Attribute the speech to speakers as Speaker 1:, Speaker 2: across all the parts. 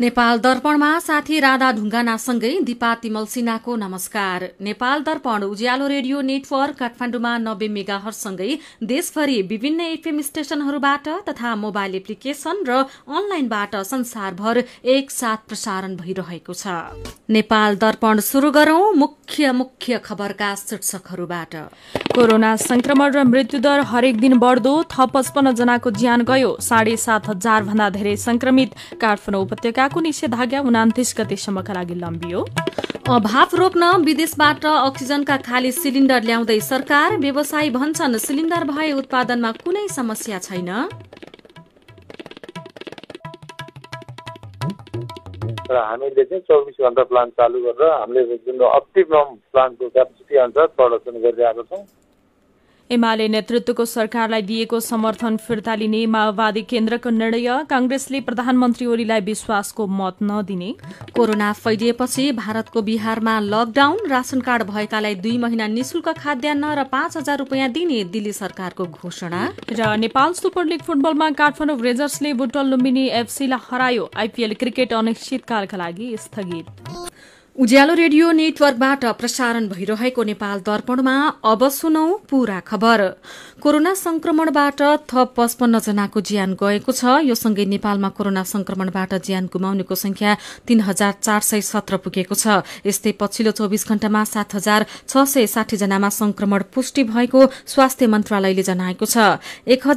Speaker 1: नेपाल दर्पणमा साथी राधा ढुङ्गानासँगै दिपा तिमल सिन्हाको नमस्कार नेपाल दर्पण उज्यालो रेडियो नेटवर्क काठमाडौँमा नब्बे मेगाहरूसँगै देशभरि विभिन्न एफएम स्टेशनहरूबाट तथा मोबाइल एप्लिकेशन र अनलाइनबाट संसारभर एकसाथ प्रसारण भइरहेको छ नेपाल दर्पण शुरू गरौं मुख्य मुख्य खबरका शीर्षकहरूबाट कोरोना संक्रमण र मृत्युदर हरेक दिन
Speaker 2: बढ्दो थप पचपन्न जनाको ज्यान गयो साढे सात हजार भन्दा धेरै संक्रमित काठमाडौँ
Speaker 1: उपत्यका कोरियाको निषेधाज्ञा उनातिस गतेसम्मका लागि लम्बियो अभाव रोक्न विदेशबाट अक्सिजनका खाली सिलिन्डर ल्याउँदै सरकार व्यवसायी भन्छन् सिलिन्डर भए उत्पादनमा कुनै समस्या छैन
Speaker 3: र हामीले चाहिँ चौबिस घन्टा प्लान चालु गरेर हामीले जुन अप्टिमम प्लानको क्यापेसिटी अनुसार प्रडक्सन गरिरहेको छौँ
Speaker 2: एमाले नेतृत्वको सरकारलाई दिएको समर्थन फिर्ता लिने माओवादी केन्द्रको निर्णय कांग्रेसले प्रधानमन्त्री ओलीलाई
Speaker 1: विश्वासको मत नदिने कोरोना फैलिएपछि भारतको बिहारमा लकडाउन राशन कार्ड भएकालाई दुई महिना निशुल्क खाद्यान्न र पाँच हजार रूपियाँ दिने दिल्ली सरकारको घोषणा र नेपाल सुपर लिग फुटबलमा काठमाडौँ रेजर्सले बुटल लुम्बिनी एफसीलाई हरायो आइपीएल क्रिकेट अनिश्चितकालका लागि स्थगित उज्यालो रेडियो नेटवर्कबाट प्रसारण भइरहेको नेपाल दर्पणमा अब सुनौ पूरा खबर कोरोना संक्रमणबाट थप पचपन्न जनाको ज्यान गएको छ यो सँगै नेपालमा कोरोना संक्रमणबाट ज्यान गुमाउनेको संख्या तीन हजार चार सय सत्र पुगेको छ यस्तै पछिल्लो चौविस घण्टामा सात हजार छ सय साठी जनामा संक्रमण पुष्टि भएको स्वास्थ्य मन्त्रालयले जनाएको छ एक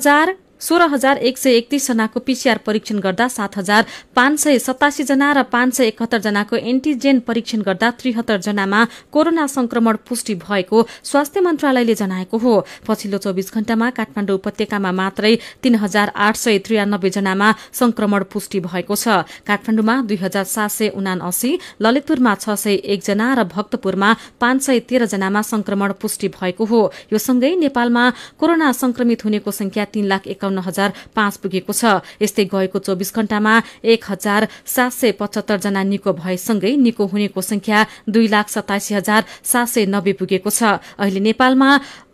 Speaker 1: सोह्र हजार एक सय एकतिसजनाको पीसीआर परीक्षण गर्दा सात हजार पाँच सय सतासी जना र पाँच सय एकहत्तर जनाको एन्टिजेन परीक्षण गर्दा त्रिहत्तर जनामा कोरोना संक्रमण पुष्टि भएको स्वास्थ्य मन्त्रालयले जनाएको हो पछिल्लो चौविस घण्टामा काठमाडौँ उपत्यकामा मात्रै तीन हजार आठ सय त्रियानब्बे जनामा संक्रमण पुष्टि भएको छ काठमाडौँमा दुई हजार सात सय उनासी ललितपुरमा छ सय एकजना र भक्तपुरमा पाँच सय जनामा संक्रमण पुष्टि भएको हो यो सँगै नेपालमा कोरोना संक्रमित हुनेको संख्या तीन लाख सन्ताउन्न हजार पाँच पुगेको छ यस्तै गएको चौबिस घण्टामा एक हजार सात सय पचहत्तर जना निको भएसँगै निको हुनेको संख्या दुई लाख सतासी हजार सात सय नब्बे पुगेको छ अहिले नेपालमा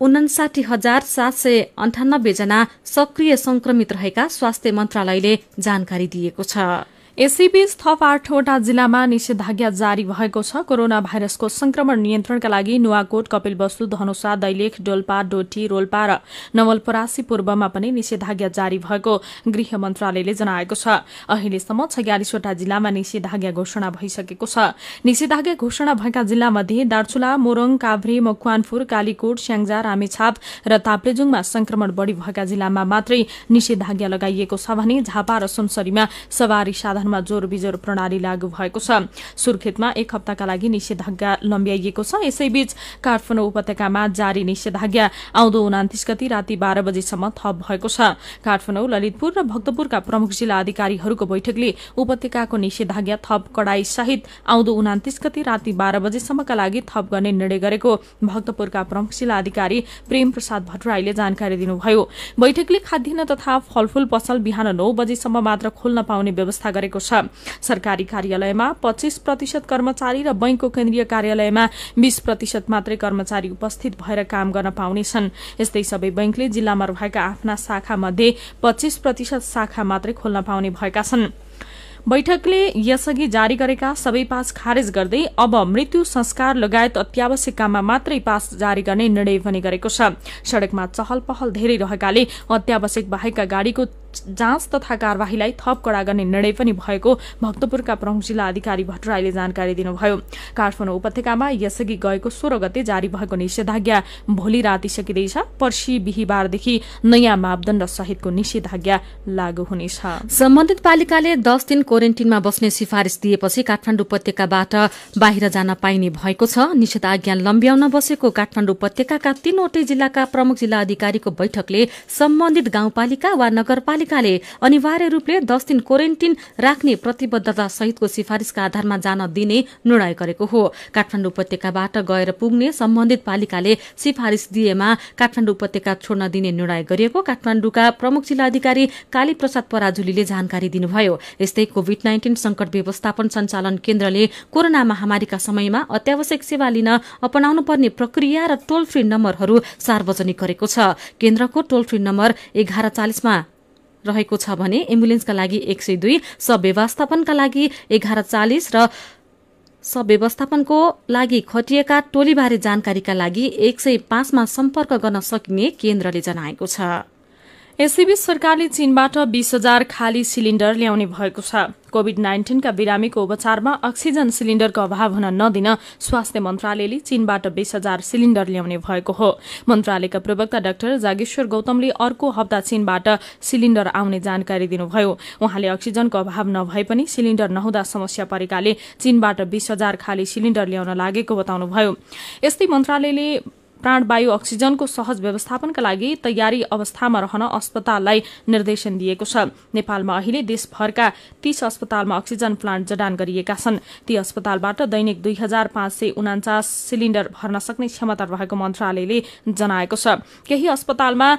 Speaker 1: उन्साठी हजार सात सय अन्ठानब्बे जना सक्रिय संक्रमित रहेका स्वास्थ्य मन्त्रालयले जानकारी दिएको छ
Speaker 2: यसैबीच थप आठवटा जिल्लामा निषेधाज्ञा जारी भएको छ कोरोना भाइरसको संक्रमण नियन्त्रणका लागि नुवाकोट कपिलवस्तु धनुषा दैलेख डोल्पा डोटी रोल्पा र नवलपरासी पूर्वमा पनि निषेधाज्ञा जारी भएको गृह मन्त्रालयले जनाएको छ अहिलेसम्म छयालिसवटा जिल्लामा निषेधाज्ञा घोषणा भइसकेको छ निषेधाज्ञा घोषणा भएका जिल्लामध्ये दार्चुला मोरङ काभ्रे मकवानपुर कालीकोट स्याङ्जा रामेछाप र ताप्लेजुङमा संक्रमण बढ़ी भएका जिल्लामा मात्रै निषेधाज्ञा लगाइएको छ भने झापा र सुनसरीमा सवारी साधन वाहनमा जोर बिजोर प्रणाली लागू भएको छ सुर्खेतमा एक हप्ताका लागि निषेधाज्ञा लम्ब्याइएको छ यसैबीच काठमाडौँ उपत्यकामा जारी निषेधाज्ञा आउँदो उनातिस गति राति बाह्र बजेसम्म थप भएको छ काठमाडौँ ललितपुर र भक्तपुरका प्रमुख जिल्ला अधिकारीहरूको बैठकले उपत्यकाको निषेधाज्ञा थप कडाई सहित आउँदो उनातिस गति राति बाह्र बजेसम्मका लागि थप गर्ने निर्णय गरेको भक्तपुरका प्रमुख जिल्ला अधिकारी प्रेम प्रसाद भट्टराईले जानकारी दिनुभयो बैठकले खाद्यान्न तथा फलफूल पसल बिहान नौ बजेसम्म मात्र खोल्न पाउने व्यवस्था गरेको गरेको छ सरकारी कार्यालयमा पच्चीस प्रतिशत कर्मचारी र बैंकको केन्द्रीय कार्यालयमा बीस प्रतिशत मात्रै कर्मचारी उपस्थित भएर काम गर्न पाउनेछन् यस्तै सबै बैंकले जिल्लामा रहेका आफ्ना शाखा मध्ये पच्चीस प्रतिशत शाखा मात्रै खोल्न पाउने भएका छन् बैठकले यसअघि जारी गरेका सबै पास खारेज गर्दै अब मृत्यु संस्कार लगायत अत्यावश्यक काममा मात्रै पास जारी गर्ने निर्णय पनि गरेको छ सड़कमा चहल पहल धेरै रहेकाले अत्यावश्यक बाहेकका गाड़ीको जाँच तथा कार्यवाहीलाई थप कडा गर्ने निर्णय पनि भएको भक्तपुरका प्रमुख जिल्ला अधिकारी भट्टराईले जानकारी दिनुभयो काठमाडौँ उपत्यकामा यसअघि गएको सोह्र गते जारी भएको निषेधाज्ञा भोलि राति सकिँदैछ पर्सि बिहिबारदेखि नयाँ
Speaker 1: मापदण्ड सहितको निषेधाज्ञा लागू हुनेछ सम्बन्धित पालिकाले दस दिन क्वारेन्टिनमा बस्ने सिफारिस दिएपछि काठमाडौँ उपत्यकाबाट बाहिर जान पाइने भएको छ निषेधाज्ञा लम्ब्याउन बसेको काठमाडौँ उपत्यकाका तीनवटै जिल्लाका प्रमुख जिल्ला अधिकारीको बैठकले सम्बन्धित गाउँपालिका वा नगरपालिका नगरपालिकाले अनिवार्य रूपले दस दिन क्वारेन्टिन राख्ने प्रतिबद्धता सहितको सिफारिसका आधारमा जान दिने निर्णय गरेको हो काठमाडौँ उपत्यकाबाट गएर पुग्ने सम्बन्धित पालिकाले सिफारिस दिएमा काठमाडौँ उपत्यका छोड्न दिने निर्णय गरिएको काठमाडौँका प्रमुख जिल्लाधिकारी कालीप्रसाद पराजुलीले जानकारी दिनुभयो यस्तै कोविड नाइन्टिन संकट व्यवस्थापन सञ्चालन केन्द्रले कोरोना महामारीका समयमा अत्यावश्यक सेवा लिन अपनाउनु पर्ने प्रक्रिया र टोल फ्री नम्बरहरू सार्वजनिक गरेको छ केन्द्रको टोल फ्री नम्बर एघार चालिसमा रहेको छ भने एम्बुलेन्सका लागि एक सय दुई सव्यवस्थापनका लागि एघार चालिस र सव्यवस्थापनको लागि खटिएका टोलीबारे जानकारीका लागि एक सय पाँचमा सम्पर्क गर्न सकिने केन्द्रले जनाएको छ यसैबीच सरकारले चीनबाट बीस हजार खाली सिलिण्डर ल्याउने भएको छ कोविड
Speaker 2: नाइन्टिनका बिरामीको उपचारमा अक्सिजन सिलिण्डरको अभाव हुन नदिन स्वास्थ्य मन्त्रालयले चीनबाट बीस हजार सिलिण्डर ल्याउने भएको हो मन्त्रालयका प्रवक्ता डाक्टर जागेश्वर गौतमले अर्को हप्ता चीनबाट सिलिण्डर आउने जानकारी दिनुभयो उहाँले अक्सिजनको अभाव नभए पनि सिलिण्डर नहुँदा समस्या परेकाले चीनबाट बीस हजार खाली सिलिण्डर ल्याउन लागेको बताउनुभयो यस्तै मन्त्रालयले प्राणवायु अक्सिजनको सहज व्यवस्थापनका लागि तयारी अवस्थामा रहन अस्पताललाई निर्देशन दिएको छ नेपालमा अहिले देशभरका तीस अस्पतालमा अक्सिजन प्लान्ट जडान गरिएका छन् ती अस्पतालबाट दैनिक दुई हजार पाँच सय सिलिन्डर भर्न सक्ने क्षमता रहेको मन्त्रालयले जनाएको छ केही अस्पतालमा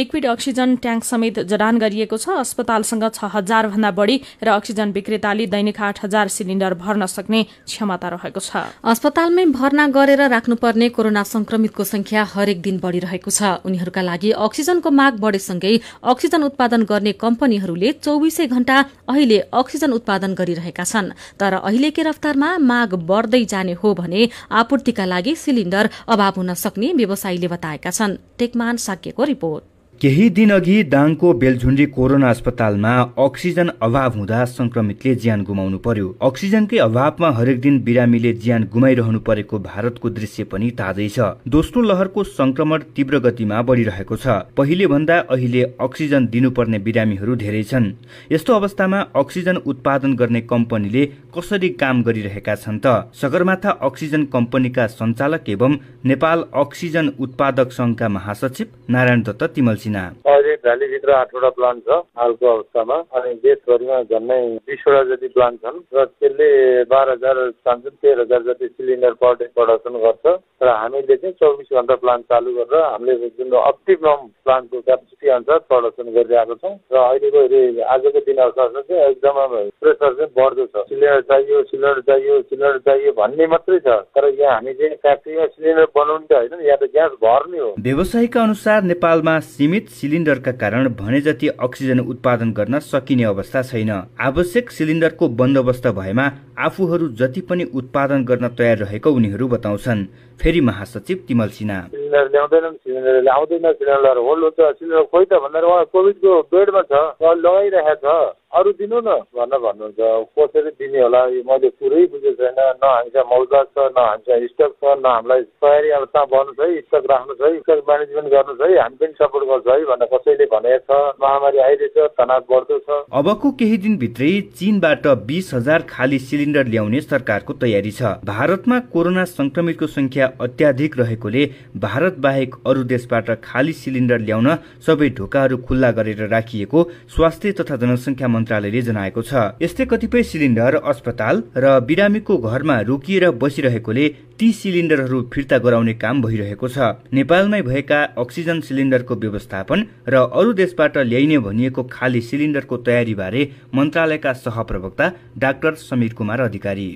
Speaker 2: लिक्विड अक्सिजन ट्याङ्क समेत जडान गरिएको छ अस्पतालसँग छ हजार भन्दा बढी र अक्सिजन विक्रेताले दैनिक आठ हजार सिलिण्डर भर्न सक्ने क्षमता रहेको छ
Speaker 1: अस्पतालमै भर्ना गरेर राख्नुपर्ने कोरोना संक्रमितको संख्या हरेक दिन बढ़िरहेको छ उनीहरूका लागि अक्सिजनको माग बढेसँगै अक्सिजन उत्पादन गर्ने कम्पनीहरूले चौविसै घण्टा अहिले अक्सिजन उत्पादन गरिरहेका छन् तर अहिलेकै रफ्तारमा माग बढ्दै जाने हो भने आपूर्तिका लागि सिलिण्डर अभाव हुन सक्ने व्यवसायीले बताएका छन् टेकमान साक्यको रिपोर्ट
Speaker 4: केही दिन अघि दाङको बेलझुण्डी कोरोना अस्पतालमा अक्सिजन अभाव हुँदा संक्रमितले ज्यान गुमाउनु पर्यो अक्सिजनकै अभावमा हरेक दिन बिरामीले ज्यान गुमाइरहनु परेको भारतको दृश्य पनि ताजै छ दोस्रो लहरको संक्रमण तीव्र गतिमा बढिरहेको छ पहिले भन्दा अहिले अक्सिजन दिनुपर्ने बिरामीहरू धेरै छन् यस्तो अवस्थामा अक्सिजन उत्पादन गर्ने कम्पनीले कसरी काम गरिरहेका छन् त सगरमाथा अक्सिजन कम्पनीका सञ्चालक एवं नेपाल अक्सिजन उत्पादक संघका महासचिव नारायण दत्त तिमल छैन
Speaker 3: अहिले भ्यालीभित्र आठवटा प्लान्ट छ हालको अवस्थामा अनि देशभरिमा झन्नै बिसवटा जति प्लान्ट छन् र त्यसले बाह्र हजार चान्स तेह्र हजार जति सिलिन्डर पर डे प्रडक्सन गर्छ र हामीले चाहिँ चौबिस घन्टा प्लान्ट चालु गरेर हामीले जुन अप्टिमम प्लान्टको क्यापेसिटी अनुसार प्रडक्सन गरिरहेको छौँ र अहिलेको आजको दिन अवसरमा चाहिँ एकदम प्रेसर चाहिँ बढ्दो छ सिलिन्डर चाहियो सिलिन्डर चाहियो सिलिन्डर चाहियो भन्ने मात्रै छ तर यहाँ हामी चाहिँ फ्याक्ट्रीमा सिलिन्डर बनाउनु त होइन यहाँ त ग्यास भर्ने हो
Speaker 4: व्यवसायका अनुसार नेपालमा सीमित सिलिन्डरका कारण भने जति अक्सिजन उत्पादन गर्न सकिने अवस्था छैन आवश्यक सिलिन्डरको बन्दोबस्त भएमा आफूहरू जति पनि उत्पादन गर्न तयार रहेको उनीहरू बताउँछन् फेरि महासचिव तिमल सिन्हा
Speaker 3: सिलिन्डर ल्याउँदैनन् सिलिन्डर ल्याउँदैन सिलिन्डर होल्ड हुन्छ सिलिन्डर खोइ त भन्दा उहाँ कोभिडको बेडमा छ लगाइरहेको छ अरू दिनु न भनेर भन्नुहुन्छ कसरी दिने होला यो मैले कुरै बुझेको छैन न हामीसँग मौजा छ न हामीसँग स्टक छ न हामीलाई तयारी अब कहाँ छ है स्टक राख्नुहोस् है स्टक म्यानेजमेन्ट गर्नुहोस् है हामी पनि सपोर्ट गर्छ है भनेर कसैले भनेको छ महामारी आइरहेछ तनाव बढ्दो छ
Speaker 4: अबको केही दिनभित्रै चीनबाट बिस हजार खाली सिलिन्डर ल्याउने सरकारको तयारी छ भारतमा कोरोना संक्रमितको संख्या अत्याधिक रहेकोले भारत बाहेक अरू देशबाट खाली सिलिन्डर ल्याउन सबै ढोकाहरू खुल्ला गरेर राखिएको स्वास्थ्य तथा जनसङ्ख्या मन्त्रालयले जनाएको छ यस्तै कतिपय सिलिन्डर अस्पताल र बिरामीको घरमा रोकिएर बसिरहेकोले ती सिलिन्डरहरू फिर्ता गराउने काम भइरहेको छ नेपालमै भएका अक्सिजन सिलिन्डरको व्यवस्थापन र अरू देशबाट ल्याइने भनिएको खाली सिलिन्डरको तयारी बारे मन्त्रालयका सहप्रवक्ता डाक्टर समीर कुमार अधिकारी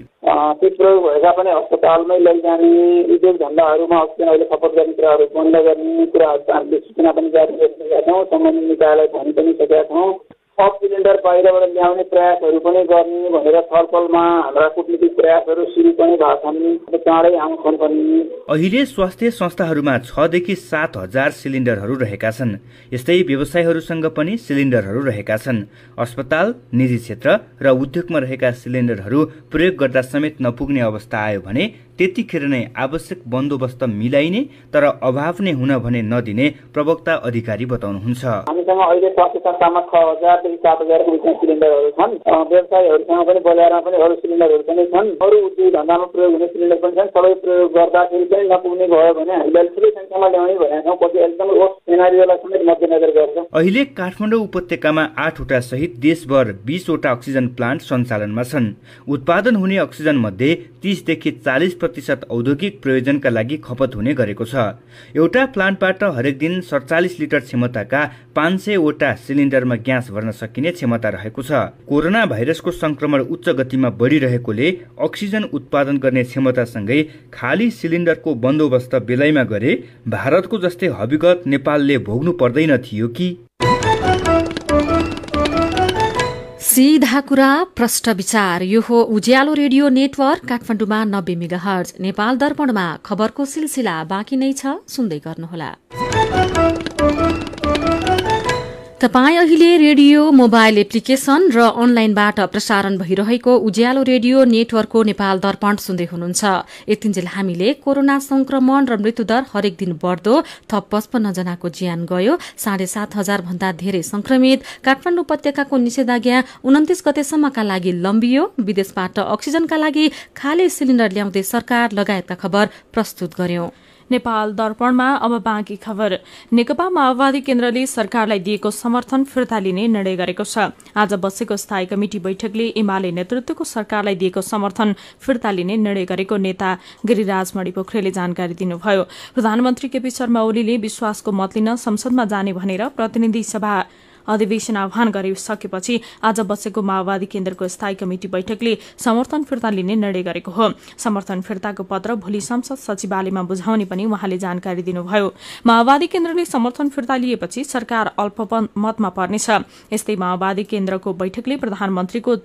Speaker 3: त्यो प्रयोग भएका पनि अस्पतालमै लैजाने उद्योग धन्दाहरूमा अक्सिजन अहिले खपत गर्ने कुराहरू बन्द गर्ने कुराहरू हामीले सूचना पनि जारी गरिसकेका छौँ सम्बन्धित निकायलाई भनि पनि सकेका छौँ थप सिलिन्डर बाहिरबाट ल्याउने प्रयासहरू पनि गर्ने भनेर छलफलमा हाम्रा कुटनीतिक प्रयासहरू सुरु पनि भएको छन् चाँडै आउँछन् पनि
Speaker 4: अहिले स्वास्थ्य संस्थाहरूमा छदेखि सात हजार सिलिन्डरहरू रहेका छन् यस्तै व्यवसायहरूसँग पनि सिलिन्डरहरू रहेका छन् अस्पताल निजी क्षेत्र र उद्योगमा रहेका सिलिन्डरहरू प्रयोग गर्दा समेत नपुग्ने अवस्था आयो भने त्यतिखेर नै आवश्यक बन्दोबस्त मिलाइने तर अभाव नै हुन भने नदिने प्रवक्ता अधिकारी बताउनुहुन्छ
Speaker 3: हामीसँग अहिले स्वास्थ्य संस्थामा छ हजारदेखि सात हजारको सिलिन्डरहरू छन् व्यवसायीहरूसँग पनि बजारमा पनि अरू सिलिन्डरहरू पनि छन् अरू उद्योग धन्दामा प्रयोग हुने सिलिन्डर पनि छन् सबै प्रयोग गर्दाखेरि पनि नपुग्ने भयो भने हामीले ठुलो संख्यामा ल्याउने भनेका छौँ पछि एकदम सिनारीलाई समेत मध्यनजर गर्छौँ
Speaker 4: अहिले काठमाडौँ उपत्यकामा आठवटा सहित देशभर बिसवटा अक्सिजन प्लान्ट सञ्चालनमा छन् उत्पादन हुने अक्सिजन मध्ये तिसदेखि चालिस प्रतिशत औद्योगिक प्रयोजनका लागि खपत हुने गरेको छ एउटा प्लान्टबाट हरेक दिन सडचालिस लिटर क्षमताका पाँच सयवटा सिलिन्डरमा ग्यास भर्न सकिने क्षमता रहेको छ कोरोना भाइरसको संक्रमण उच्च गतिमा बढिरहेकोले अक्सिजन उत्पादन गर्ने क्षमतासँगै खाली सिलिन्डरको बन्दोबस्त बेलैमा गरे भारतको जस्तै हविगत नेपालले भोग्नु पर्दैन थियो कि
Speaker 1: सीधा कुरा प्रष्ट विचार यो हो उज्यालो रेडियो नेटवर्क काठमाडौँमा नब्बे मेगा हर्ज नेपाल दर्पणमा खबरको सिलसिला बाँकी नै छ सुन्दै गर्नुहोला तपाई अहिले रेडियो मोबाइल एप्लिकेशन र अनलाइनबाट प्रसारण भइरहेको उज्यालो रेडियो नेटवर्कको नेपाल दर्पण सुन्दै हुनुहुन्छ यतिन्जेल हामीले कोरोना संक्रमण र मृत्युदर हरेक दिन बढ्दो थप पचपन्न जनाको ज्यान गयो साढे सात हजार भन्दा धेरै संक्रमित काठमाडौँ उपत्यकाको निषेधाज्ञा उन्तिस गतेसम्मका लागि लम्बियो विदेशबाट अक्सिजनका लागि खाली सिलिण्डर ल्याउँदै सरकार लगायतका खबर प्रस्तुत गर्यो
Speaker 2: नेपाल दर्पणमा अब बाँकी खबर नेकपा माओवादी केन्द्रले सरकारलाई दिएको समर्थन फिर्ता लिने निर्णय गरेको छ आज बसेको स्थायी कमिटी बैठकले एमाले नेतृत्वको सरकारलाई दिएको समर्थन फिर्ता लिने निर्णय गरेको नेता गिरिराज मणि पोखरेलले जानकारी दिनुभयो प्रधानमन्त्री केपी शर्मा ओलीले विश्वासको मत लिन संसदमा जाने भनेर प्रतिनिधि सभा अधिवेशन आह्वान गरिसकेपछि आज बसेको माओवादी केन्द्रको स्थायी कमिटि बैठकले समर्थन फिर्ता लिने निर्णय गरेको हो समर्थन फिर्ताको पत्र भोलि संसद सचिवालयमा बुझाउने पनि उहाँले जानकारी दिनुभयो माओवादी केन्द्रले समर्थन फिर्ता लिएपछि सरकार अल्पमतमा पर्नेछ यस्तै माओवादी केन्द्रको बैठकले प्रधानमन्त्रीको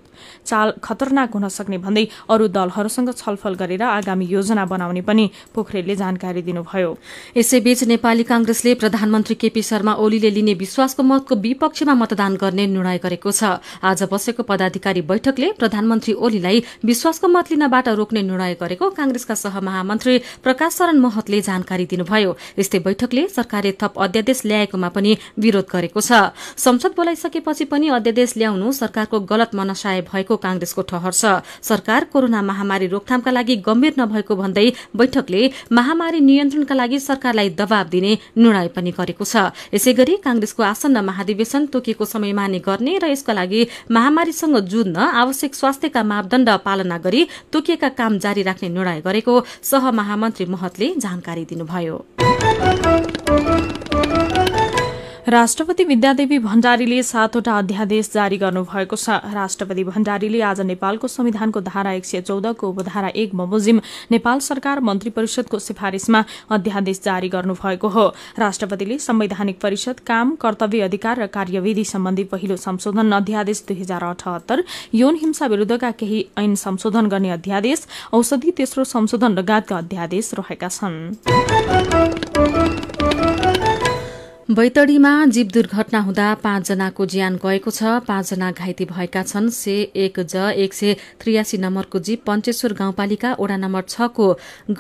Speaker 2: चाल खतरनाक हुन सक्ने भन्दै अरू दलहरूसँग छलफल गरेर आगामी योजना बनाउने पनि पोखरेलले
Speaker 1: जानकारी दिनुभयो यसैबीच नेपाली कांग्रेसले प्रधानमन्त्री केपी शर्मा ओलीले लिने विश्वासको मतको विपक्ष पक्षमा मतदान गर्ने निर्णय गरेको छ आज बसेको पदाधिकारी बैठकले प्रधानमन्त्री ओलीलाई विश्वासको मत लिनबाट रोक्ने निर्णय गरेको काँग्रेसका सहमहामन्त्री प्रकाश शरण महतले जानकारी दिनुभयो यस्तै बैठकले सरकारले थप अध्यादेश ल्याएकोमा पनि विरोध गरेको छ संसद बोलाइसकेपछि पनि अध्यादेश ल्याउनु सरकारको गलत मनसाय भएको काँग्रेसको ठहर छ सरकार कोरोना महामारी रोकथामका लागि गम्भीर नभएको भन्दै बैठकले महामारी नियन्त्रणका लागि सरकारलाई दवाब दिने निर्णय पनि गरेको छ यसै गरी काँग्रेसको आसन्न महाधिवेशन ओजन तोकेको समयमा नै गर्ने र यसका लागि महामारीसँग जुझ्न आवश्यक स्वास्थ्यका मापदण्ड पालना गरी तोकिएका काम जारी राख्ने निर्णय गरेको सहमहामन्त्री महतले जानकारी दिनुभयो राष्ट्रपति
Speaker 2: विद्यादेवी भण्डारीले सातवटा अध्यादेश जारी गर्नुभएको छ राष्ट्रपति भण्डारीले आज नेपालको संविधानको धारा एक सय चौधको उपधारा एक बमोजिम नेपाल सरकार मन्त्री परिषदको सिफारिशमा अध्यादेश जारी गर्नुभएको हो राष्ट्रपतिले संवैधानिक परिषद काम कर्तव्य अधिकार र कार्यविधि सम्बन्धी पहिलो संशोधन अध्यादेश दुई हजार अठहत्तर यौन हिंसा विरूद्धका केही ऐन संशोधन गर्ने अध्यादेश औषधि तेस्रो संशोधन लगायतका अध्यादेश रहेका छन्
Speaker 1: बैतडीमा जीव दुर्घटना हुँदा पाँचजनाको ज्यान गएको छ पाँचजना घाइते भएका छन् से एक ज एक सय त्रियासी नम्बरको जीव पञ्चेश्वर गाउँपालिका ओडा नम्बर छको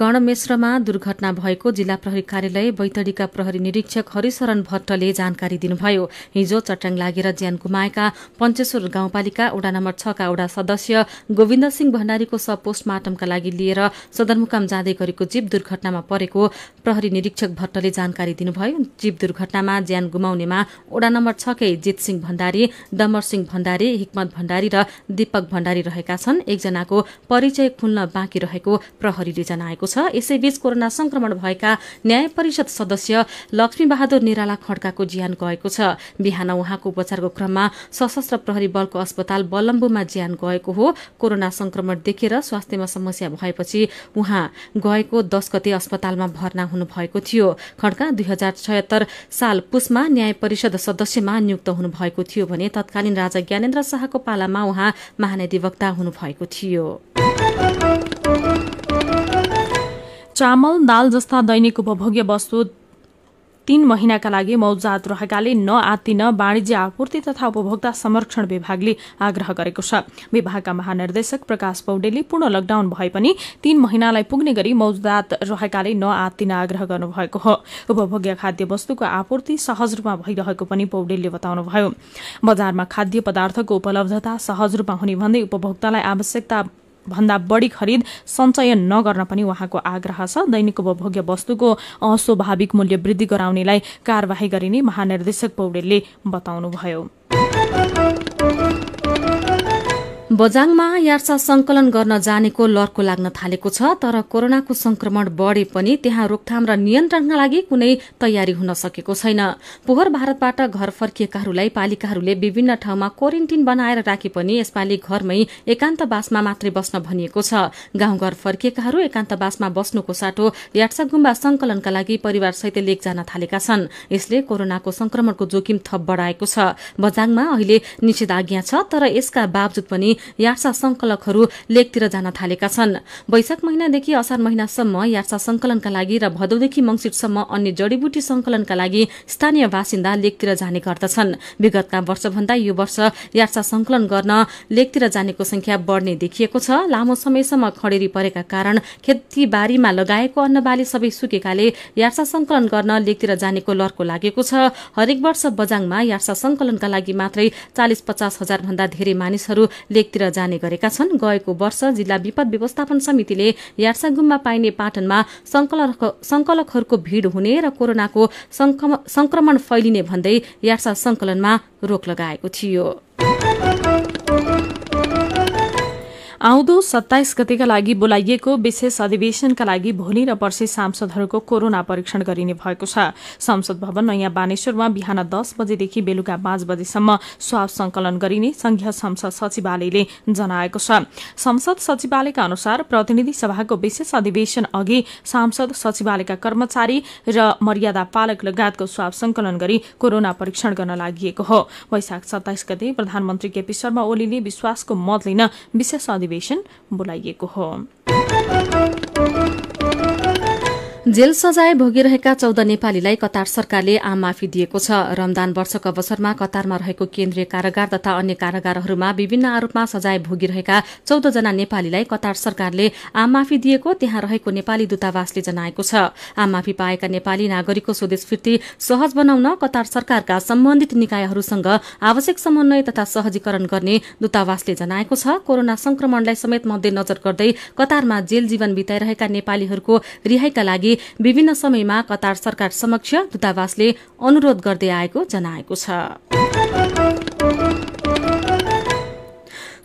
Speaker 1: गणमेश्रमा दुर्घटना भएको जिल्ला प्रहरी कार्यालय बैतडीका प्रहरी निरीक्षक हरिशरण भट्टले जानकारी दिनुभयो हिजो चट्याङ लागेर ज्यान गुमाएका पञ्चेश्वर गाउँपालिका ओडा नम्बर छका ओडा सदस्य गोविन्द सिंह भण्डारीको सब पोस्टमार्टमका लागि लिएर सदरमुकाम जाँदै गरेको जीव दुर्घटनामा परेको प्रहरी निरीक्षक भट्टले जानकारी दिनुभयो जीव दुर्घटना दुर्घटनामा ज्यान गुमाउनेमा ओडा नम्बर छकै जितसिंह भण्डारी डमरसिंह भण्डारी हिक्मत भण्डारी र दीपक भण्डारी रहेका छन् एकजनाको परिचय खुल्न बाँकी रहेको प्रहरीले जनाएको छ यसैबीच कोरोना संक्रमण भएका न्याय परिषद सदस्य लक्ष्मी बहादुर निराला खड्काको ज्यान गएको छ बिहान उहाँको उपचारको क्रममा सशस्त्र प्रहरी बलको अस्पताल बल्लम्बुमा ज्यान गएको हो कोरोना संक्रमण देखेर स्वास्थ्यमा समस्या भएपछि उहाँ गएको दस गते अस्पतालमा भर्ना हुनुभएको थियो खड्का दुई हजार छयत्तर साल पुसमा न्याय परिषद सदस्यमा नियुक्त हुनुभएको थियो भने तत्कालीन राजा ज्ञानेन्द्र शाहको पालामा उहाँ हुनु हुनुभएको थियो
Speaker 2: चामल दाल जस्ता दैनिक उपभोग्य वस्तु तीन महिनाका लागि मौजात रहेकाले नआतिन वाणिज्य आपूर्ति तथा उपभोक्ता संरक्षण विभागले आग्रह गरेको छ विभागका महानिर्देशक प्रकाश पौडेलले पूर्ण लकडाउन भए पनि तीन महिनालाई पुग्ने गरी मौजात रहेकाले नआतिन आग्रह गर्नुभएको हो उपभोग्य खाद्य वस्तुको आपूर्ति सहज रूपमा भइरहेको पनि पौडेलले बताउनुभयो बजारमा खाद्य पदार्थको उपलब्धता सहज रूपमा हुने भन्दै उपभोक्तालाई आवश्यकता भन्दा बढी खरिद सञ्चयन नगर्न पनि उहाँको आग्रह छ दैनिक उपभोग्य वस्तुको अस्वाभाविक मूल्य वृद्धि गराउनेलाई कार्यवाही गरिने महानिर्देशक पौडेलले
Speaker 1: बताउनुभयो बजाङमा यार्सा संकलन गर्न जानेको लर्को लाग्न थालेको छ तर कोरोनाको संक्रमण बढे पनि त्यहाँ रोकथाम र नियन्त्रणका लागि कुनै तयारी हुन सकेको छैन पोहोर भारतबाट घर फर्किएकाहरूलाई पालिकाहरूले विभिन्न ठाउँमा क्वारेन्टिन बनाएर राखे पनि यसपालि घरमै एकान्तवासमा मात्रै बस्न भनिएको छ गाउँघर फर्किएकाहरू एकान्तवासमा बस्नुको साटो यार्सा गुम्बा संकलनका लागि परिवारसहित लेख जान थालेका छन् यसले कोरोनाको संक्रमणको जोखिम थप बढ़ाएको छ बजाङमा अहिले निषेधाज्ञा छ तर यसका बावजुद पनि यार्सा संकलकहरू लेकतिर जान थालेका छन् वैशाख महिनादेखि असार महिनासम्म यार्सा संकलनका लागि र भदौदेखि मंगसिरसम्म अन्य जडीबुटी संकलनका लागि स्थानीय बासिन्दा लेकतिर जाने गर्दछन् विगतका वर्षभन्दा यो वर्ष यार्सा संकलन गर्न लेकतिर जानेको संख्या बढ्ने देखिएको छ लामो समयसम्म खडेरी परेका कारण खेतीबारीमा लगाएको अन्नबाली सबै सुकेकाले यार्सा संकलन गर्न लेकतिर जानेको लर्को लागेको छ हरेक वर्ष बजाङमा यार्सा संकलनका लागि मात्रै चालिस पचास हजार भन्दा धेरै मानिसहरू लेक लेकतिर जाने गरेका छन् गएको वर्ष जिल्ला विपद व्यवस्थापन समितिले यार्सागुममा पाइने पाटनमा संकलकहरूको भीड़ हुने र कोरोनाको संक्रमण फैलिने भन्दै यार्सा संकलनमा रोक लगाएको थियो
Speaker 2: आउँदो सत्ताइस गतिका लागि बोलाइएको विशेष अधिवेशनका लागि भोलि र पर्सि सांसदहरूको कोरोना परीक्षण गरिने भएको छ संसद भवन नयाँ बानेश्वरमा बिहान दस बजेदेखि बेलुका पाँच बजेसम्म स्वाब संकलन गरिने संघीय संसद सचिवालयले जनाएको छ संसद सचिवालयका अनुसार प्रतिनिधि सभाको विशेष अधिवेशन अघि सांसद सचिवालयका कर्मचारी र मर्यादा पालक लगायतको स्वाब संकलन गरी कोरोना परीक्षण गर्न लागि हो वैशाख सत्ताइस गते प्रधानमन्त्री केपी शर्मा ओलीले विश्वासको मत लिन विशेष अधिवेशन
Speaker 1: अधिवेशन बोलाइएको हो जेल सजाय भोगिरहेका चौध नेपालीलाई कतार सरकारले आम माफी दिएको छ रमदान वर्षको अवसरमा कतारमा रहेको केन्द्रीय कारागार तथा अन्य कारागारहरूमा विभिन्न आरोपमा सजाय भोगिरहेका चौधजना नेपालीलाई कतार सरकारले आम माफी दिएको त्यहाँ रहेको नेपाली दूतावासले जनाएको छ आम माफी पाएका नेपाली नागरिकको स्वदेश फिर्ती सहज बनाउन कतार सरकारका सम्बन्धित निकायहरूसँग आवश्यक समन्वय तथा सहजीकरण गर्ने दूतावासले जनाएको छ कोरोना संक्रमणलाई समेत मध्यनजर गर्दै कतारमा जेल जीवन बिताइरहेका नेपालीहरूको रिहाईका लागि विभिन्न समयमा कतार सरकार समक्ष दूतावासले अनुरोध गर्दै आएको जनाएको छ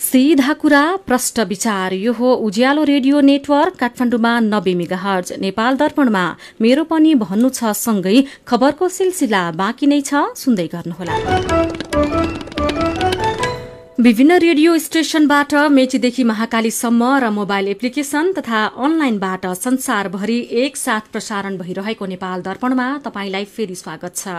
Speaker 1: सिधा कुरा प्रष्ट विचार यो हो उज्यालो रेडियो नेटवर्क काठमाडौँमा नब्बे मेगा हर्ज नेपाल दर्पणमा मेरो पनि भन्नु छ सँगै खबरको सिलसिला बाँकी नै छ सुन्दै
Speaker 4: गर्नुहोला
Speaker 1: विभिन्न रेडियो स्टेशनबाट मेचीदेखि महाकालीसम्म र मोबाइल एप्लिकेशन तथा अनलाइनबाट संसारभरि एकसाथ प्रसारण भइरहेको नेपाल दर्पणमा तपाईंलाई फेरि स्वागत छ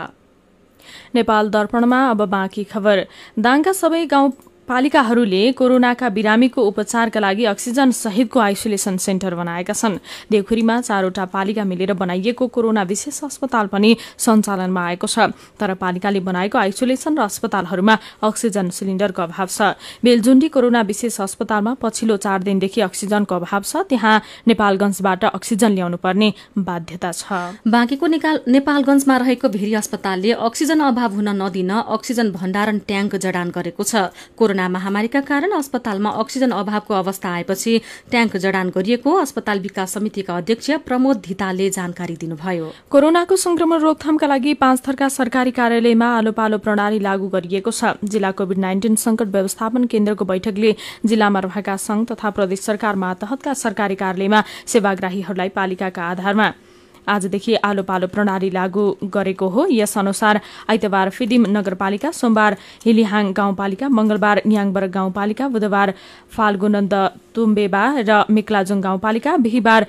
Speaker 1: नेपाल दर्पणमा
Speaker 2: अब बाँकी खबर दाङका सबै गाउँ पालिकाहरूले कोरोनाका बिरामीको उपचारका लागि अक्सिजन सहितको आइसोलेसन सेन्टर बनाएका छन् देवखुरीमा चारवटा पालिका मिलेर बनाइएको कोरोना विशेष अस्पताल पनि सञ्चालनमा आएको छ तर पालिकाले बनाएको आइसोलेसन र अस्पतालहरूमा अक्सिजन सिलिण्डरको अभाव छ बेलजुण्डी कोरोना विशेष अस्पतालमा पछिल्लो चार दिनदेखि अक्सिजनको अभाव छ त्यहाँ नेपालगंजबाट अक्सिजन ल्याउनु पर्ने बाध्यता
Speaker 1: छ बाँकीको नेपालगंजमा रहेको भेरी अस्पतालले अक्सिजन अभाव हुन नदिन अक्सिजन भण्डारण ट्याङ्क जडान गरेको छ कोरोना महामारीका कारण अस्पतालमा अक्सिजन अभावको अवस्था आएपछि ट्याङ्क जडान गरिएको अस्पताल विकास समितिका अध्यक्ष प्रमोद धिताले जानकारी दिनुभयो कोरोनाको संक्रमण रोकथामका लागि पाँच थरका सरकारी कार्यालयमा आलो पालो प्रणाली
Speaker 2: लागू गरिएको छ जिल्ला कोविड नाइन्टिन संकट व्यवस्थापन केन्द्रको बैठकले जिल्लामा रहेका संघ तथा प्रदेश सरकार मातहतका सरकारी कार्यालयमा सेवाग्राहीहरूलाई पालिकाका आधारमा आजदेखि आलो पालो प्रणाली लागू गरेको हो यस अनुसार आइतबार फिदिम नगरपालिका सोमबार हिलिहाङ गाउँपालिका मंगलबार न्याङबर गाउँपालिका बुधबार फाल्गुनन्द तुम्बेबा र मेक्लाजुङ गाउँपालिका बिहिबार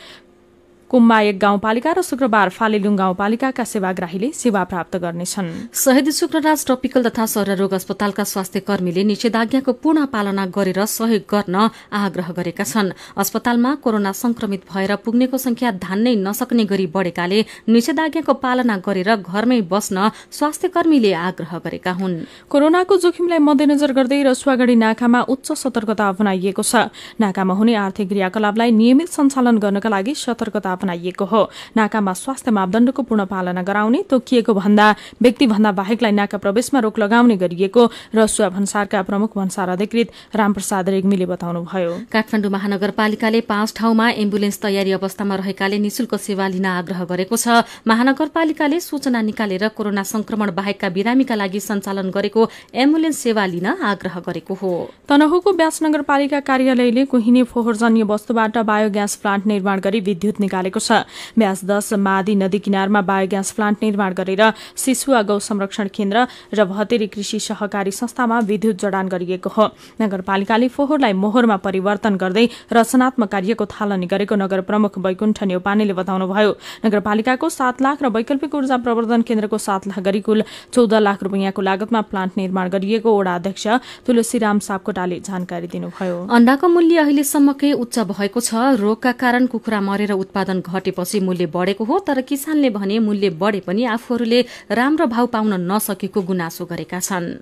Speaker 2: कुम्बायक गाउँपालिका र
Speaker 1: शुक्रबार फालेलुङ गाउँपालिकाका सेवाग्राहीले सेवा प्राप्त गर्नेछन् शहीद शुक्रराज ट्रपिकल तथा रोग अस्पतालका स्वास्थ्य कर्मीले निषेधाज्ञाको पूर्ण पालना गरेर सहयोग गर्न आग्रह गरेका छन् अस्पतालमा कोरोना संक्रमित भएर पुग्नेको संख्या धान्नै नसक्ने गरी बढ़ेकाले निषेधाज्ञाको पालना गरेर घरमै बस्न स्वास्थ्य कर्मीले आग्रह गरेका हुन्
Speaker 2: कोरोनाको जोखिमलाई मध्यनजर गर्दै रसुवागढ़ी नाकामा उच्च सतर्कता अपनाइएको छ नाकामा हुने आर्थिक क्रियाकलापलाई नियमित सञ्चालन गर्नका लागि सतर्कता अपनाइएको हो नाकामा स्वास्थ्य मापदण्डको पूर्ण पालना गराउने तोकिएको भन्दा व्यक्तिभन्दा बाहेकलाई नाका प्रवेशमा रोक लगाउने
Speaker 1: गरिएको र रसुवा भन्सारका प्रमुख भन्सार अधिकृत रामप्रसाद रेग्मीले बताउनुभयो काठमाडौँ महानगरपालिकाले पाँच ठाउँमा एम्बुलेन्स तयारी अवस्थामा रहेकाले निशुल्क सेवा लिन आग्रह गरेको छ महानगरपालिकाले सूचना निकालेर कोरोना संक्रमण बाहेकका बिरामीका लागि सञ्चालन गरेको एम्बुलेन्स सेवा लिन आग्रह गरेको हो तनहुको व्यास नगरपालिका कार्यालयले
Speaker 2: कोहिने फोहोरजन्य वस्तुबाट बायोग्यास प्लान्ट निर्माण गरी विद्युत निकाले थालेको छ ब्याज दश मादी नदी किनारमा बायोग्यास प्लान्ट निर्माण गरेर सिसुवा गौ संरक्षण केन्द्र र भतेरी कृषि सहकारी संस्थामा विद्युत जडान गरिएको हो नगरपालिकाले फोहोरलाई मोहोरमा परिवर्तन गर्दै रचनात्मक कार्यको थालनी गरेको नगर प्रमुख वैकुण्ठ बताउनु बताउनुभयो नगरपालिकाको सात लाख र वैकल्पिक ऊर्जा प्रवर्धन केन्द्रको सात लाख गरी कुल चौध लाख रुपियाँको लागतमा प्लान्ट
Speaker 1: निर्माण गरिएको वडा अध्यक्ष तुलसीराम सापकोटाले जानकारी दिनुभयो अण्डाको मूल्य अहिलेसम्मकै उच्च भएको छ रोगका कारण कुखुरा मरेर उत्पादन घटेपछि मूल्य बढेको हो तर किसानले भने मूल्य बढे पनि आफूहरूले राम्रो भाव पाउन नसकेको गुनासो गरेका छन्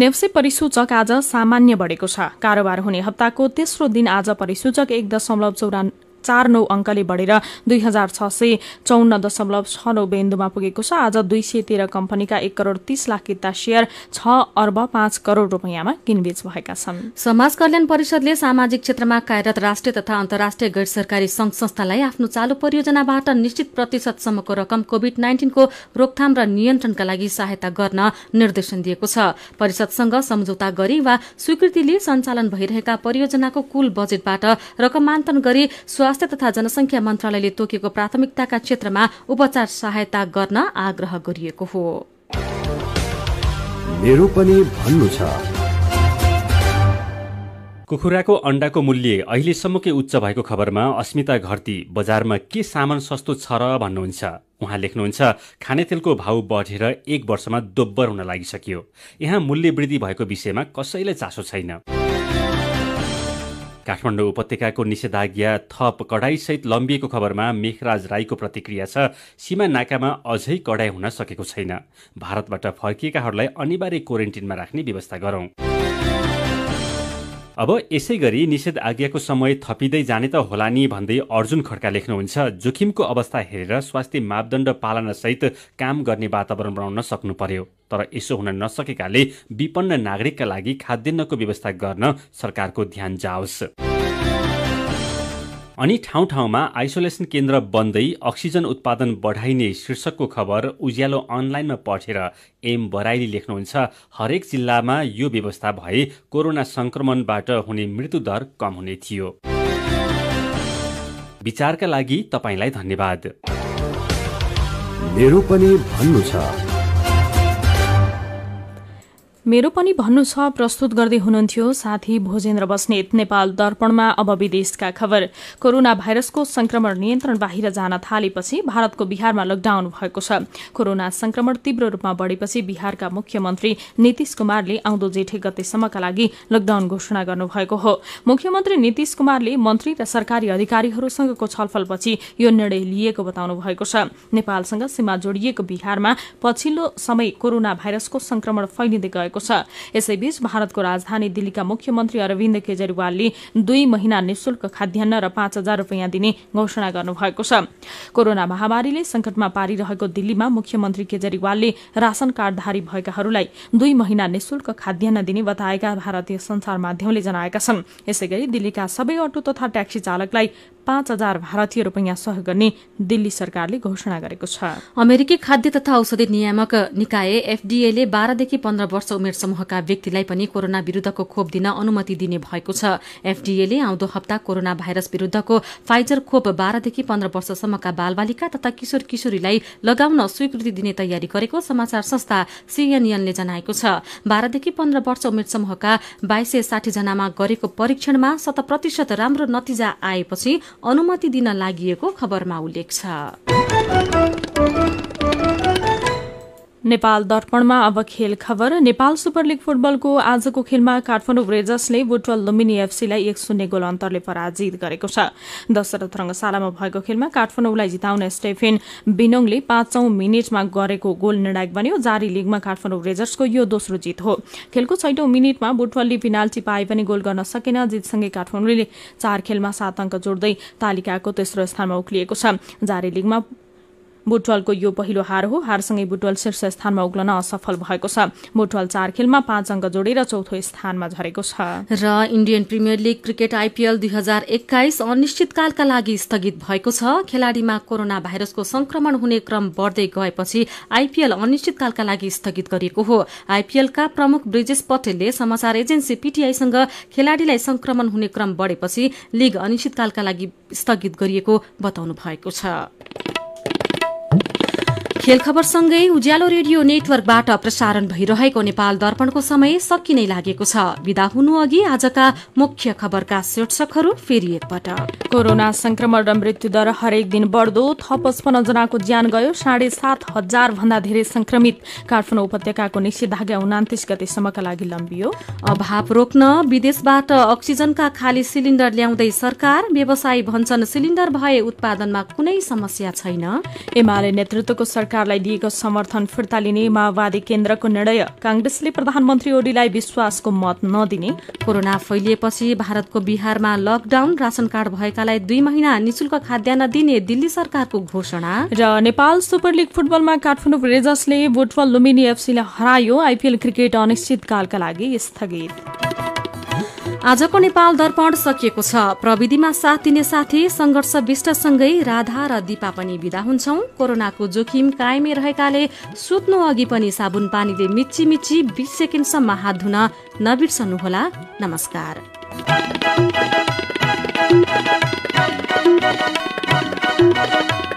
Speaker 1: नेप्से परिसूचक आज सामान्य बढेको छ कारोबार हुने हप्ताको तेस्रो दिन
Speaker 2: आज परिसूचक एक दशमलव चौरा चार नौ अङ्कले बढेर दुई हजार छ सय चौन्न दशमलव छ नौ बेन्दुमा पुगेको छ आज दुई सय तेह्र कम्पनीका एक करोड़ तीस लाख किता सेयर
Speaker 1: छ अर्ब पाँच करोड़ रुपियाँमा किनबेच भएका छन् समाज कल्याण परिषदले सामाजिक क्षेत्रमा कार्यरत राष्ट्रिय तथा अन्तर्राष्ट्रिय गैर सरकारी संघ संस्थालाई आफ्नो चालु परियोजनाबाट निश्चित प्रतिशतसम्मको रकम कोविड नाइन्टिनको रोकथाम र नियन्त्रणका लागि सहायता गर्न निर्देशन दिएको छ परिषदसँग सम्झौता गरी वा स्वीकृतिले सञ्चालन भइरहेका परियोजनाको कुल बजेटबाट रकमान्तरण गरी स्व स्वास्थ्य तथा जनसंख्या मन्त्रालयले तोकेको प्राथमिकताका क्षेत्रमा उपचार सहायता गर्न आग्रह गरिएको हो
Speaker 5: मेरो भन्नु छ कुखुराको अण्डाको मूल्य अहिलेसम्मकै उच्च भएको खबरमा अस्मिता घरती बजारमा के सामान सस्तो छ र भन्नुहुन्छ उहाँ लेख्नुहुन्छ खानेतेलको भाउ बढेर एक वर्षमा दोब्बर हुन लागिसक्यो यहाँ मूल्य वृद्धि भएको विषयमा कसैलाई चासो छैन काठमाडौँ उपत्यकाको निषेधाज्ञा थप कडाईसहित लम्बिएको खबरमा मेघराज राईको प्रतिक्रिया छ सीमा नाकामा अझै कडाई हुन सकेको छैन भारतबाट फर्किएकाहरूलाई अनिवार्य क्वारेन्टिनमा राख्ने व्यवस्था गरौं अब यसै गरी निषेध आज्ञाको समय थपिँदै जाने त होला नि भन्दै अर्जुन खड्का लेख्नुहुन्छ जोखिमको अवस्था हेरेर स्वास्थ्य मापदण्ड पालनासहित काम गर्ने वातावरण बनाउन सक्नु पर्यो तर यसो हुन नसकेकाले विपन्न नागरिकका लागि खाद्यान्नको व्यवस्था गर्न सरकारको ध्यान जाओस् अनि ठाउँ ठाउँमा आइसोलेसन केन्द्र बन्दै अक्सिजन उत्पादन बढाइने शीर्षकको खबर उज्यालो अनलाइनमा पठेर एम बराइली लेख्नुहुन्छ हरेक जिल्लामा यो व्यवस्था भए कोरोना संक्रमणबाट हुने मृत्युदर कम हुने थियो विचारका लागि तपाईँलाई धन्यवाद
Speaker 3: भन्नु छ
Speaker 2: मेरो पनि भन्नु छ प्रस्तुत गर्दै हुनुहुन्थ्यो साथी भोजेन्द्र बस्नेत नेपाल दर्पणमा अब विदेशका खबर कोरोना भाइरसको संक्रमण नियन्त्रण बाहिर जान थालेपछि भारतको बिहारमा लकडाउन भएको छ कोरोना संक्रमण तीव्र रूपमा बढेपछि बिहारका मुख्यमन्त्री नीतिश कुमारले आउँदो जेठे गतेसम्मका लागि लकडाउन घोषणा गर्नुभएको हो मुख्यमन्त्री नीतिश कुमारले मन्त्री र सरकारी अधिकारीहरूसँगको छलफलपछि यो निर्णय लिएको बताउनु भएको छ नेपालसँग सीमा जोडिएको बिहारमा पछिल्लो समय कोरोना भाइरसको संक्रमण फैलिँदै गयो भएको छ यसैबीच भारतको राजधानी दिल्लीका मुख्यमन्त्री अरविन्द केजरीवालले दुई महिना निशुल्क खाद्यान्न र पाँच हजार रुपियाँ दिने घोषणा गर्नुभएको छ कोरोना महामारीले संकटमा पारिरहेको दिल्लीमा मुख्यमन्त्री केजरीवालले राशन कार्डधारी भएकाहरूलाई दुई महिना निशुल्क खाद्यान्न दिने बताएका भारतीय संचार माध्यमले जनाएका छन् यसैगरी दिल्लीका सबै अटो तथा ट्याक्सी चालकलाई पाँच हजार भारतीय रूपैयाँ सहयोग गर्ने दिल्ली सरकारले घोषणा
Speaker 1: गरेको छ अमेरिकी खाद्य तथा औषधि नियामक निकाय एफडीएले बाह्रदेखि पन्ध्र वर्ष उमेर समूहका व्यक्तिलाई पनि कोरोना विरूद्धको खोप दिन अनुमति दिने भएको छ एफडीएले आउँदो हप्ता कोरोना भाइरस विरूद्धको फाइजर खोप बाह्रदेखि पन्ध्र वर्षसम्मका बालबालिका तथा किशोर किशोरीलाई लगाउन स्वीकृति दिने तयारी गरेको समाचार संस्था सीएनएनले जनाएको छ बाह्रदेखि पन्ध्र वर्ष उमेर समूहका बाइस सय साठीजनामा गरेको परीक्षणमा शत प्रतिशत राम्रो नतिजा आएपछि अनुमति दिन लागि खबरमा उल्लेख छ नेपाल दर्पणमा अब खेल खबर नेपाल
Speaker 2: सुपर लिग फुटबलको आजको खेलमा काठमाडौँ ब्रेजर्सले बुटवल लुम्बिनी एफसीलाई एक शून्य गोल अन्तरले पराजित गरेको छ दशरथ रंगशालामा भएको खेलमा काठमाडौँलाई जिताउने स्टेफेन बिनोङले पाँचौं मिनटमा गरेको गोल निर्णायक बन्यो जारी लिगमा काठमाडौँ ब्रेजर्सको यो दोस्रो जित हो खेलको छैटौं मिनटमा बुटवलले पिनाल्टी पाए पनि गोल गर्न सकेन जितसँगै काठमाडौँले चार खेलमा सात अङ्क जोड्दै तालिकाको तेस्रो स्थानमा उक्लिएको छ जारी लिगमा बुटवालको यो पहिलो हार हो हारसँगै बुटवाल शीर्ष स्थानमा उग्लन असफल भएको छ बुटवाल चार खेलमा पाँच अङ्क जोडेर चौथो स्थानमा झरेको छ
Speaker 1: र Indian premier league cricket IPL दुई हजार एक्काइस अनिश्चितकालका लागि स्थगित भएको छ खेलाडीमा कोरोना भाइरसको संक्रमण हुने क्रम बढ्दै गएपछि आइपिएल अनिश्चितकालका लागि स्थगित गरिएको हो आइपिएलका प्रमुख ब्रिजेश पटेलले समाचार एजेन्सी पीटीआईसँग खेलाडीलाई संक्रमण हुने क्रम बढेपछि लिग अनिश्चितकालका लागि स्थगित गरिएको बताउनु भएको छ खेल सँगै उज्यालो रेडियो नेटवर्कबाट प्रसारण भइरहेको नेपाल दर्पणको समय सकिने लागेको छ विदा हुनु अघि आजका मुख्य खबरका शीर्षकहरू फेरि एकपटक कोरोना संक्रमण र मृत्युदर हरेक दिन बढ्दो थप पचपन्न जनाको
Speaker 2: ज्यान गयो साढे सात हजार भन्दा धेरै संक्रमित काठमाडौँ उपत्यकाको निषेधाज्ञा उनातिस
Speaker 1: गतेसम्मका लागि लम्बियो अभाव रोक्न विदेशबाट अक्सिजनका खाली सिलिन्डर ल्याउँदै सरकार व्यवसायी भन्छन् सिलिन्डर भए उत्पादनमा कुनै समस्या छैन एमाले
Speaker 2: नेतृत्वको सरकार सरकारलाई दिएको समर्थन फिर्ता लिने माओवादी केन्द्रको निर्णय काङ्ग्रेसले
Speaker 1: प्रधानमन्त्री ओलीलाई विश्वासको मत नदिने कोरोना फैलिएपछि भारतको बिहारमा लकडाउन राशन कार्ड भएकालाई दुई महिना निशुल्क खाद्यान्न दिने दिल्ली सरकारको घोषणा र नेपाल सुपर लिग फुटबलमा काठमाडौँ रेजर्सले बोटवल लुम्बिनी एफसीलाई हरायो आइपिएल क्रिकेट अनिश्चितकालका लागि स्थगित आजको नेपाल दर्पण सकिएको छ प्रविधिमा साथ दिने साथी संघर्ष विष्टसँगै राधा र दिपा पनि विदा हुन्छौं कोरोनाको जोखिम कायमै रहेकाले सुत्नु अघि पनि साबुन पानीले मिची मिची बिस सेकेन्डसम्म हात धुन नबिर्सनुहोला नमस्कार